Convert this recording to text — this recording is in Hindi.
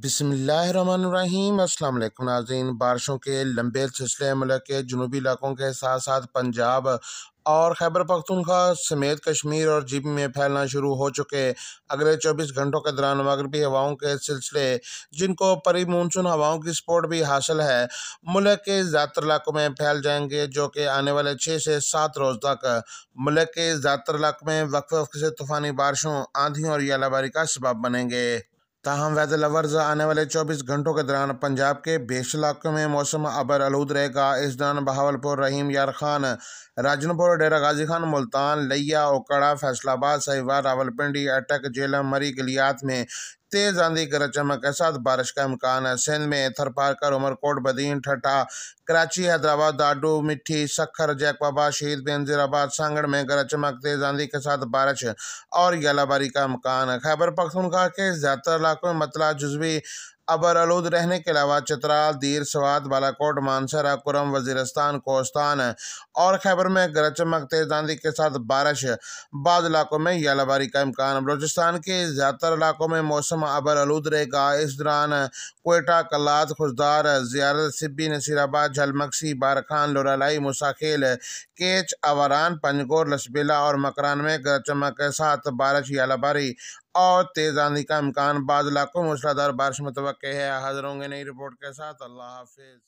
बिसमीम अस्सलाम वालेकुम नाजीन बारिशों के लंबे सिलसिले मुल्क के जनूबी इलाकों के साथ साथ पंजाब और खैबर पख्तूनखा समेत कश्मीर और जीप में फैलना शुरू हो चुके अगले 24 घंटों के दौरान मगरबी हवाओं के सिलसिले जिनको परी मानसून हवाओं की सपोर्ट भी हासिल है मुल्क के ज़्यादातर इलाकों में फैल जाएंगे जो कि आने वाले छः से सात रोज़ तक मुल्क के ज़्यादातर इलाकों में वक् वक्त से तूफ़ानी बारिशों आंधियों और यालाबारी का सबब बनेंगे ताहम वैदर लवर्स आने वाले 24 घंटों के दौरान पंजाब के बेश इलाकों में मौसम अबर आलूद रहेगा इस दौरान बहावलपुर रहीम यार खान राजनपुर डेरा गाजी खान मुल्तान लिया ओकड़ा फैसलाबाद साहिबा रावलपिंडी अटक जेलम मरी गलियात में तेज आंधी गरज चमक के साथ बारिश का इम्कान है सिंध में थरपारकर उमरकोट बदीन ठटा कराची हैदराबाद दाडू मिट्टी सखर जैकबाबाद शहीद बेनजीराबाद सांगड़ में गरज चमक तेज आंधी के साथ बारिश और गलाबारी का इम्कान है खैबर पख्तूनखा के ज़्यादातर इलाकों में मतला जुजवी अबर आलूद रहने के अलावा चतराल दीर सवाद बालाकोट मानसरा कुरम वजीरस्तान कोस्तान और खैबर में गरज चमक तेज आंधी के साथ बारिश बाद इलाकों में यालाबारी का इम्कान बलोचिस्तान के ज़्यादातर इलाकों में मौसम अबर आलूद रहेगा इस दौरान कोयटा कलाद खुशदार जियारत सिब्बी नसीराबाद झलमक्सी बारखान लोरालाई मुसाखिल केच अवरान पंजगोर लशबेला और मकरान में गरज चमक के साथ बारिश यालाबारी और तेज़ आंधी का इम्कान बाद इलाकों मूसलाधार बारिश मुतव है हाजिर होंगे नई रिपोर्ट के साथ अल्लाह हाफिज़